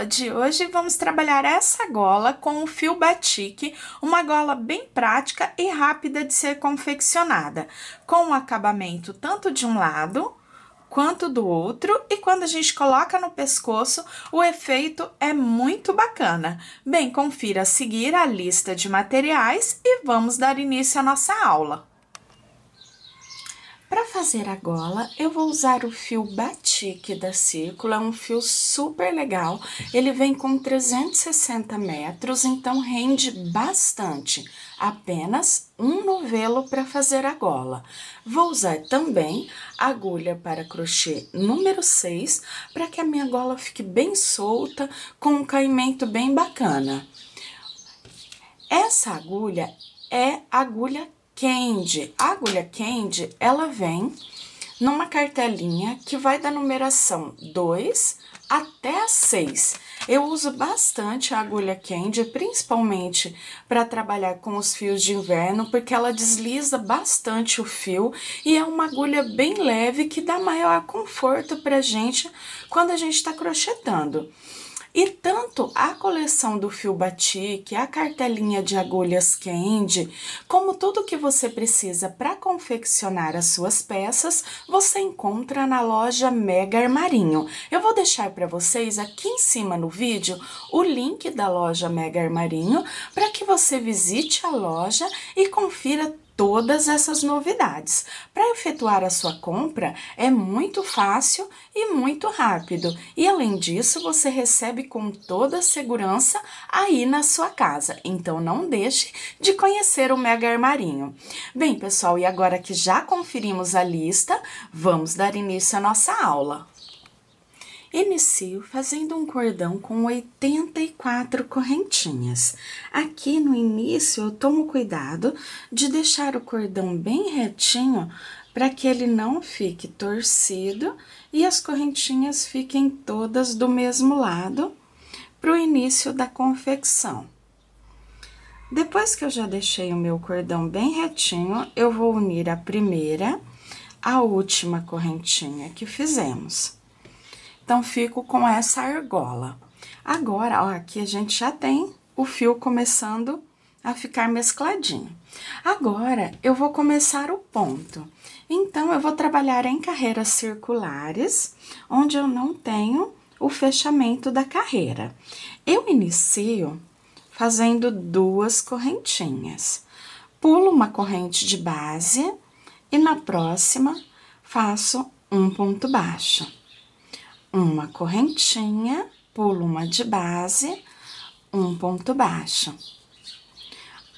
aula de hoje vamos trabalhar essa gola com o fio batik, uma gola bem prática e rápida de ser confeccionada, com o acabamento tanto de um lado quanto do outro e quando a gente coloca no pescoço, o efeito é muito bacana. Bem, confira a seguir a lista de materiais e vamos dar início à nossa aula. Para fazer a gola, eu vou usar o fio Batik da Círculo, é um fio super legal. Ele vem com 360 metros, então rende bastante. Apenas um novelo para fazer a gola. Vou usar também agulha para crochê número 6, para que a minha gola fique bem solta, com um caimento bem bacana. Essa agulha é agulha candy. A agulha candy, ela vem numa cartelinha que vai da numeração 2 até a 6. Eu uso bastante a agulha candy, principalmente para trabalhar com os fios de inverno, porque ela desliza bastante o fio e é uma agulha bem leve que dá maior conforto para gente quando a gente está crochetando. E tanto a coleção do fio batik, a cartelinha de agulhas Candy, como tudo que você precisa para confeccionar as suas peças, você encontra na loja Mega Armarinho. Eu vou deixar para vocês aqui em cima no vídeo o link da loja Mega Armarinho para que você visite a loja e confira todas essas novidades. Para efetuar a sua compra é muito fácil e muito rápido, e além disso, você recebe com toda segurança aí na sua casa. Então não deixe de conhecer o Mega Armarinho. Bem, pessoal, e agora que já conferimos a lista, vamos dar início à nossa aula. Inicio fazendo um cordão com 84 correntinhas. Aqui no início eu tomo cuidado de deixar o cordão bem retinho para que ele não fique torcido e as correntinhas fiquem todas do mesmo lado para o início da confecção. Depois que eu já deixei o meu cordão bem retinho, eu vou unir a primeira, a última correntinha que fizemos. Então, fico com essa argola. Agora, ó, aqui a gente já tem o fio começando a ficar mescladinho. Agora, eu vou começar o ponto. Então, eu vou trabalhar em carreiras circulares, onde eu não tenho o fechamento da carreira. Eu inicio fazendo duas correntinhas. Pulo uma corrente de base e na próxima faço um ponto baixo uma correntinha, pulo uma de base, um ponto baixo.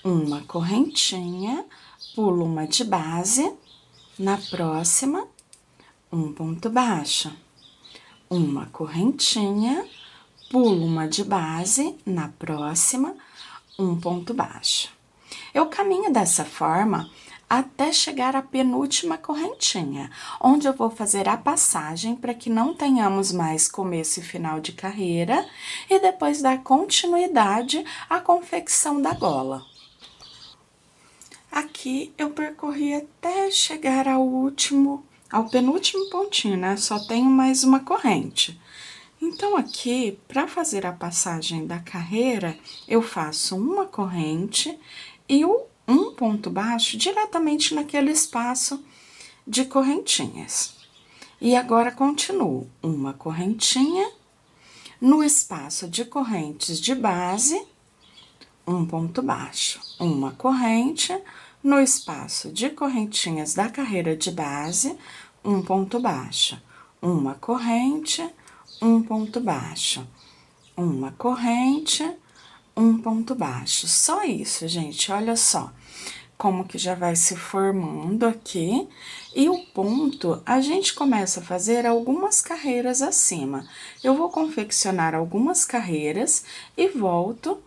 Uma correntinha, pulo uma de base, na próxima, um ponto baixo. Uma correntinha, pulo uma de base, na próxima, um ponto baixo. Eu caminho dessa forma até chegar à penúltima correntinha, onde eu vou fazer a passagem para que não tenhamos mais começo e final de carreira e depois dar continuidade à confecção da gola. Aqui eu percorri até chegar ao último, ao penúltimo pontinho, né? Só tenho mais uma corrente. Então, aqui, para fazer a passagem da carreira, eu faço uma corrente e o um ponto baixo diretamente naquele espaço de correntinhas. E agora continuo uma correntinha no espaço de correntes de base, um ponto baixo, uma corrente no espaço de correntinhas da carreira de base, um ponto baixo, uma corrente, um ponto baixo, uma corrente, um ponto baixo. Só isso, gente, olha só como que já vai se formando aqui. E o ponto, a gente começa a fazer algumas carreiras acima. Eu vou confeccionar algumas carreiras e volto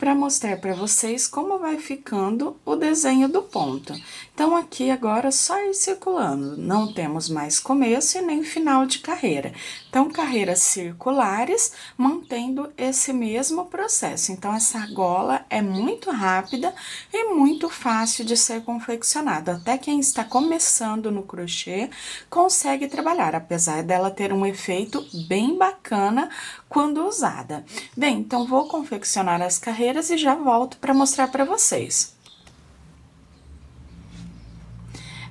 para mostrar para vocês como vai ficando o desenho do ponto. Então, aqui agora só ir circulando, não temos mais começo e nem final de carreira. Então, carreiras circulares, mantendo esse mesmo processo. Então, essa gola é muito rápida e muito fácil de ser confeccionada. Até quem está começando no crochê consegue trabalhar, apesar dela ter um efeito bem bacana quando usada. Bem, então, vou confeccionar as carreiras madeiras e já volto para mostrar para vocês.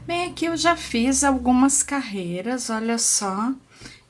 Bem, aqui eu já fiz algumas carreiras, olha só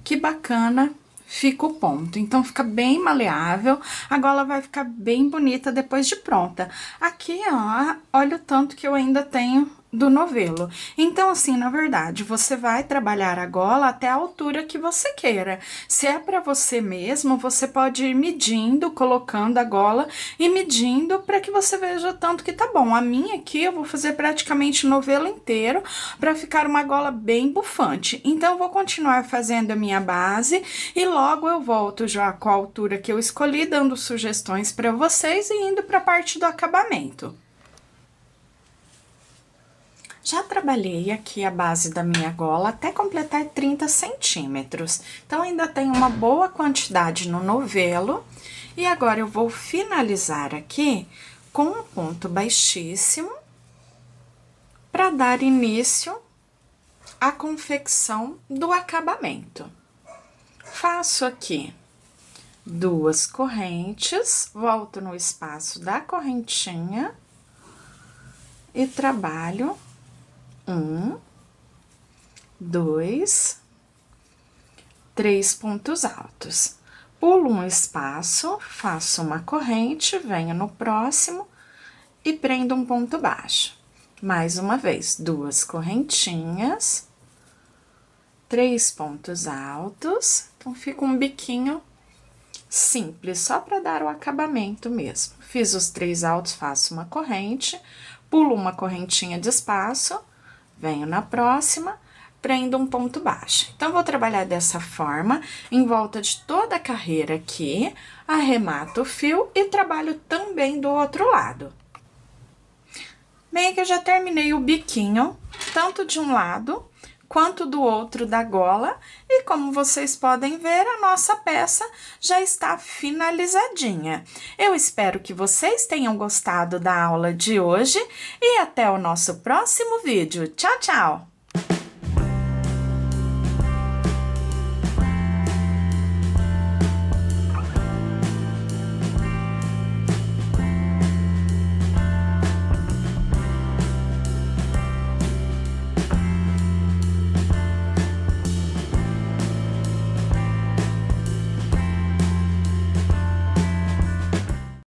que bacana fica o ponto. Então, fica bem maleável. A gola vai ficar bem bonita depois de pronta. Aqui, ó, olha o tanto que eu ainda tenho do novelo. Então, assim, na verdade, você vai trabalhar a gola até a altura que você queira. Se é para você mesmo, você pode ir medindo, colocando a gola e medindo para que você veja tanto que tá bom. A minha aqui eu vou fazer praticamente o novelo inteiro para ficar uma gola bem bufante. Então, eu vou continuar fazendo a minha base e logo eu volto já com a altura que eu escolhi, dando sugestões para vocês e indo para a parte do acabamento. Já trabalhei aqui a base da minha gola até completar 30 centímetros. Então, ainda tem uma boa quantidade no novelo. E agora, eu vou finalizar aqui com um ponto baixíssimo para dar início à confecção do acabamento. Faço aqui duas correntes, volto no espaço da correntinha e trabalho um, dois, três pontos altos. Pulo um espaço, faço uma corrente, venho no próximo e prendo um ponto baixo. Mais uma vez, duas correntinhas, três pontos altos. Então, fica um biquinho simples, só para dar o acabamento mesmo. Fiz os três altos, faço uma corrente, pulo uma correntinha de espaço, venho na próxima, prendo um ponto baixo. Então, vou trabalhar dessa forma, em volta de toda a carreira aqui, arremato o fio e trabalho também do outro lado. Meio que eu já terminei o biquinho, tanto de um lado quanto do outro da gola. E como vocês podem ver, a nossa peça já está finalizadinha. Eu espero que vocês tenham gostado da aula de hoje e até o nosso próximo vídeo. Tchau, tchau!